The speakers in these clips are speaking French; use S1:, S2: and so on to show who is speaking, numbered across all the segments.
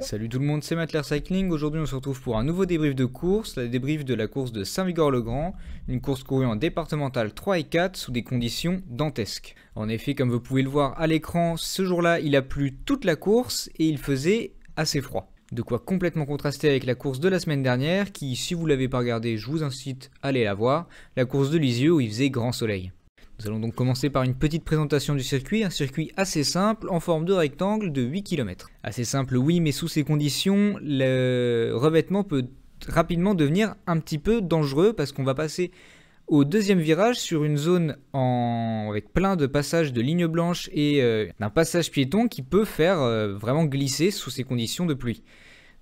S1: Salut tout le monde, c'est Matler Cycling. Aujourd'hui, on se retrouve pour un nouveau débrief de course, la débrief de la course de Saint-Vigor-le-Grand, une course courue en départementale 3 et 4 sous des conditions dantesques. En effet, comme vous pouvez le voir à l'écran, ce jour-là, il a plu toute la course et il faisait assez froid. De quoi complètement contraster avec la course de la semaine dernière, qui, si vous l'avez pas regardée, je vous incite à aller la voir, la course de Lisieux où il faisait grand soleil. Nous allons donc commencer par une petite présentation du circuit, un circuit assez simple en forme de rectangle de 8 km. Assez simple oui, mais sous ces conditions, le revêtement peut rapidement devenir un petit peu dangereux parce qu'on va passer au deuxième virage sur une zone avec plein de passages de lignes blanches et euh, d'un passage piéton qui peut faire euh, vraiment glisser sous ces conditions de pluie.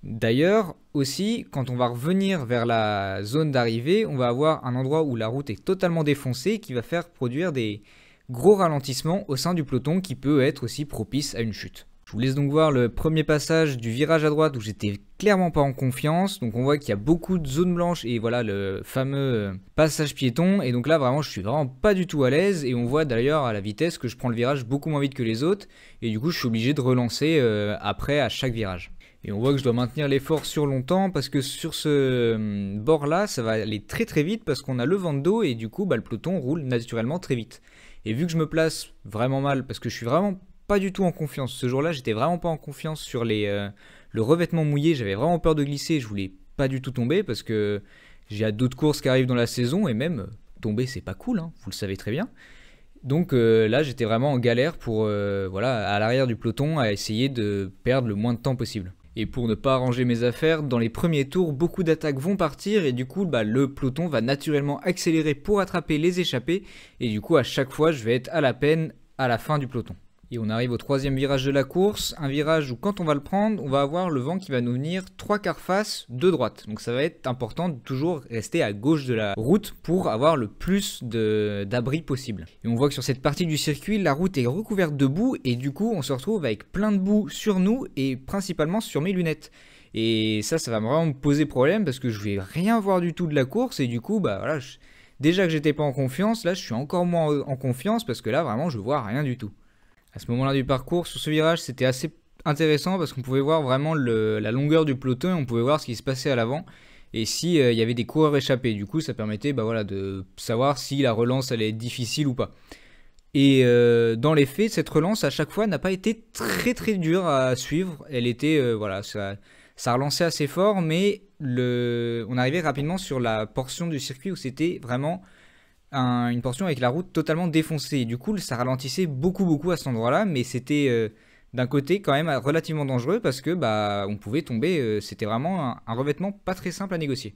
S1: D'ailleurs, aussi, quand on va revenir vers la zone d'arrivée, on va avoir un endroit où la route est totalement défoncée qui va faire produire des gros ralentissements au sein du peloton qui peut être aussi propice à une chute. Je vous laisse donc voir le premier passage du virage à droite où j'étais clairement pas en confiance. Donc on voit qu'il y a beaucoup de zones blanches et voilà le fameux passage piéton. Et donc là vraiment je suis vraiment pas du tout à l'aise et on voit d'ailleurs à la vitesse que je prends le virage beaucoup moins vite que les autres. Et du coup je suis obligé de relancer euh, après à chaque virage. Et on voit que je dois maintenir l'effort sur longtemps parce que sur ce hum, bord-là, ça va aller très très vite parce qu'on a le vent d'eau et du coup, bah, le peloton roule naturellement très vite. Et vu que je me place vraiment mal parce que je suis vraiment pas du tout en confiance, ce jour-là, j'étais vraiment pas en confiance sur les, euh, le revêtement mouillé, j'avais vraiment peur de glisser, je voulais pas du tout tomber parce que j'ai d'autres courses qui arrivent dans la saison et même tomber, c'est pas cool, hein, vous le savez très bien. Donc euh, là, j'étais vraiment en galère pour, euh, voilà, à l'arrière du peloton, à essayer de perdre le moins de temps possible. Et pour ne pas ranger mes affaires, dans les premiers tours, beaucoup d'attaques vont partir et du coup, bah, le peloton va naturellement accélérer pour attraper les échappés. Et du coup, à chaque fois, je vais être à la peine à la fin du peloton. Et on arrive au troisième virage de la course, un virage où quand on va le prendre, on va avoir le vent qui va nous venir trois quarts face de droite. Donc ça va être important de toujours rester à gauche de la route pour avoir le plus d'abri possible. Et on voit que sur cette partie du circuit, la route est recouverte de boue et du coup on se retrouve avec plein de boue sur nous et principalement sur mes lunettes. Et ça, ça va vraiment me poser problème parce que je vais rien voir du tout de la course et du coup, bah voilà, déjà que j'étais pas en confiance, là je suis encore moins en confiance parce que là vraiment je vois rien du tout à ce moment-là du parcours. Sur ce virage, c'était assez intéressant parce qu'on pouvait voir vraiment la longueur du peloton, on pouvait voir ce qui se passait à l'avant et s'il euh, y avait des coureurs échappés. Du coup, ça permettait bah voilà, de savoir si la relance allait être difficile ou pas. Et euh, dans les faits, cette relance à chaque fois n'a pas été très très dure à suivre. Elle était euh, voilà, ça, relançait assez fort, mais on arrivait rapidement sur la portion du circuit où c'était vraiment une portion avec la route totalement défoncée. Du coup, ça ralentissait beaucoup, beaucoup à cet endroit-là, mais c'était euh, d'un côté quand même relativement dangereux parce que bah on pouvait tomber. Euh, c'était vraiment un, revêtement pas très simple à négocier.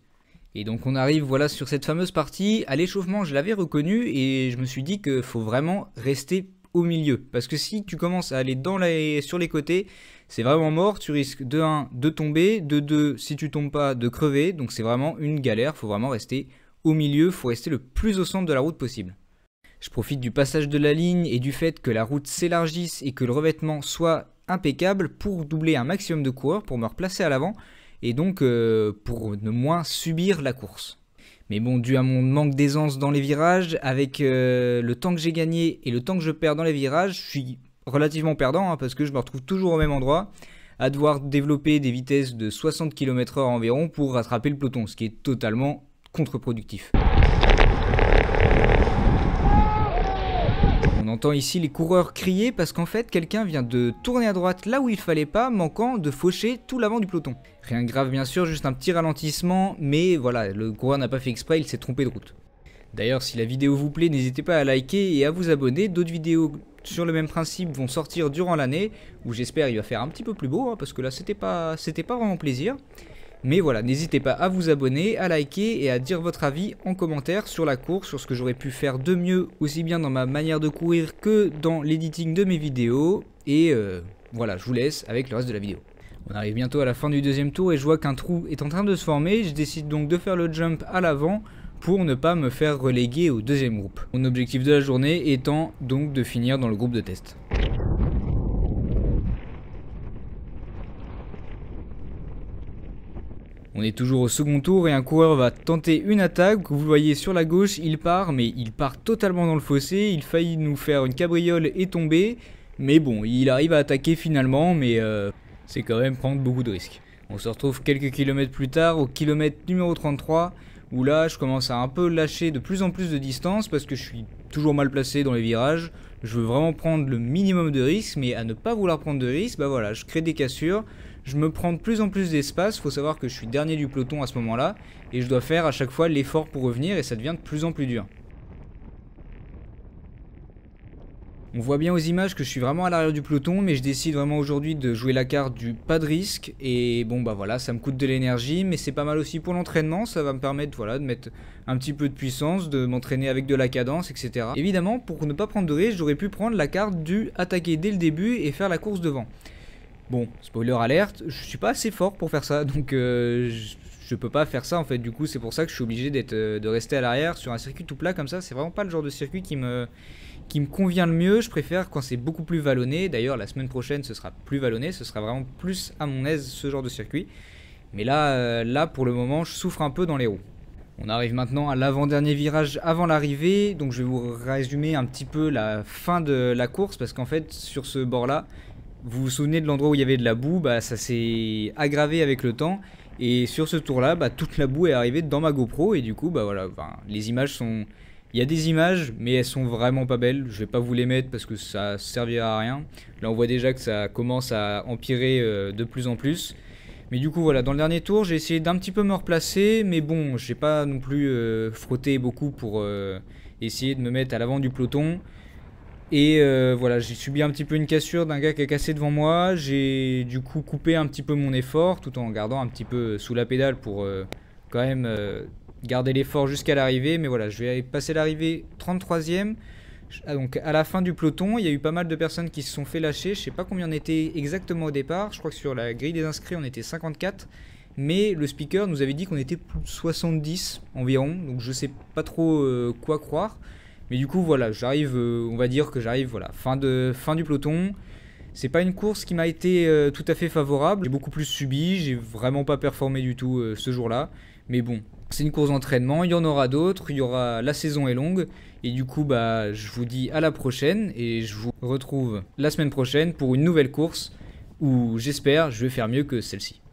S1: Et donc on arrive voilà sur cette fameuse partie à l'échauffement. Je l'avais reconnu et je me suis dit qu'il faut vraiment rester au milieu parce que si tu commences à aller dans les, sur les côtés, c'est vraiment mort. Tu risques de 1 de tomber, de 2 si tu tombes pas de crever. Donc c'est vraiment une galère. Faut vraiment rester au milieu, faut rester le plus au centre de la route possible. Je profite du passage de la ligne et du fait que la route s'élargisse et que le revêtement soit impeccable pour doubler un maximum de coureurs, pour me replacer à l'avant et donc euh, pour ne moins subir la course. Mais bon, dû à mon manque d'aisance dans les virages, avec euh, le temps que j'ai gagné et le temps que je perds dans les virages, je suis relativement perdant hein, parce que je me retrouve toujours au même endroit à devoir développer des vitesses de 60 km/h environ pour rattraper le peloton, ce qui est totalement contre-productif. On entend ici les coureurs crier parce qu'en fait quelqu'un vient de tourner à droite là où il fallait pas, manquant de faucher tout l'avant du peloton. Rien de grave bien sûr, juste un petit ralentissement, mais voilà, le coureur n'a pas fait exprès, il s'est trompé de route. D'ailleurs, si la vidéo vous plaît, n'hésitez pas à liker et à vous abonner. D'autres vidéos sur le même principe vont sortir durant l'année, où j'espère il va faire un petit peu plus beau, hein, parce que là, c'était pas, c'était pas vraiment plaisir. Mais voilà, n'hésitez pas à vous abonner, à liker et à dire votre avis en commentaire sur la course, sur ce que j'aurais pu faire de mieux, aussi bien dans ma manière de courir que dans l'éditing de mes vidéos. Et euh, voilà, je vous laisse avec le reste de la vidéo. On arrive bientôt à la fin du deuxième tour et je vois qu'un trou est en train de se former. Je décide donc de faire le jump à l'avant pour ne pas me faire reléguer au deuxième groupe. Mon objectif de la journée étant donc de finir dans le groupe de test. On est toujours au second tour et un coureur va tenter une attaque. Vous voyez sur la gauche, il part, mais il part totalement dans le fossé. Il faillit nous faire une cabriole et tomber. Mais bon, il arrive à attaquer finalement, mais euh, c'est quand même prendre beaucoup de risques. On se retrouve quelques kilomètres plus tard, au kilomètre numéro 33, où là je commence à un peu lâcher de plus en plus de distance parce que je suis toujours mal placé dans les virages. Je veux vraiment prendre le minimum de risques, mais à ne pas vouloir prendre de risques, bah voilà, je crée des cassures, je me prends de plus en plus d'espace, faut savoir que je suis dernier du peloton à ce moment-là, et je dois faire à chaque fois l'effort pour revenir, et ça devient de plus en plus dur. On voit bien aux images que je suis vraiment à l'arrière du peloton, mais je décide vraiment aujourd'hui de jouer la carte du pas de risque. Et bon, bah voilà, ça me coûte de l'énergie, mais c'est pas mal aussi pour l'entraînement. Ça va me permettre, voilà, de mettre un petit peu de puissance, de m'entraîner avec de la cadence, etc. Évidemment, pour ne pas prendre de risque, j'aurais pu prendre la carte du attaquer dès le début et faire la course devant. Bon, spoiler alerte, je suis pas assez fort pour faire ça, donc euh, je, ne peux pas faire ça en fait. Du coup, c'est pour ça que je suis obligé d'être, euh, de rester à l'arrière sur un circuit tout plat comme ça. C'est vraiment pas le genre de circuit qui me, qui me convient le mieux. Je préfère quand c'est beaucoup plus vallonné. D'ailleurs, la semaine prochaine, ce sera plus vallonné. Ce sera vraiment plus à mon aise ce genre de circuit. Mais là, euh, là pour le moment, je souffre un peu dans les roues. On arrive maintenant à l'avant-dernier virage avant l'arrivée, donc je vais vous résumer un petit peu la fin de la course parce qu'en fait sur ce bord là vous vous souvenez de l'endroit où il y avait de la boue, bah, ça s'est aggravé avec le temps. Et sur ce tour-là, bah, toute la boue est arrivée dans ma GoPro et du coup, bah voilà, les images sont... Il y a des images, mais elles sont vraiment pas belles. Je vais pas vous les mettre parce que ça servira à rien. Là, on voit déjà que ça commence à empirer euh, de plus en plus. Mais du coup, voilà, dans le dernier tour, j'ai essayé d'un petit peu me replacer, mais bon, j'ai pas non plus euh, frotté beaucoup pour euh, essayer de me mettre à l'avant du peloton. Et euh, voilà, j'ai subi un petit peu une cassure d'un gars qui a cassé devant moi. J'ai du coup coupé un petit peu mon effort tout en gardant un petit peu sous la pédale pour euh, quand même euh, garder l'effort jusqu'à l'arrivée. Mais voilà, je vais passer l'arrivée 33 ème ah, Donc à la fin du peloton, il y a eu pas mal de personnes qui se sont fait lâcher. Je sais pas combien on était exactement au départ. Je crois que sur la grille des inscrits, on était 54. Mais le speaker nous avait dit qu'on était plus 70 environ. Donc je sais pas trop quoi croire. Mais du coup, voilà, j'arrive, euh, on va dire que j'arrive, voilà, fin, de, fin du peloton. C'est pas une course qui m'a été euh, tout à fait favorable. J'ai beaucoup plus subi, j'ai vraiment pas performé du tout euh, ce jour-là. Mais bon, c'est une course d'entraînement, il y en aura d'autres, il y aura la saison est longue. Et du coup, bah, je vous dis à la prochaine et je vous retrouve la semaine prochaine pour une nouvelle course où j'espère je vais faire mieux que celle-ci.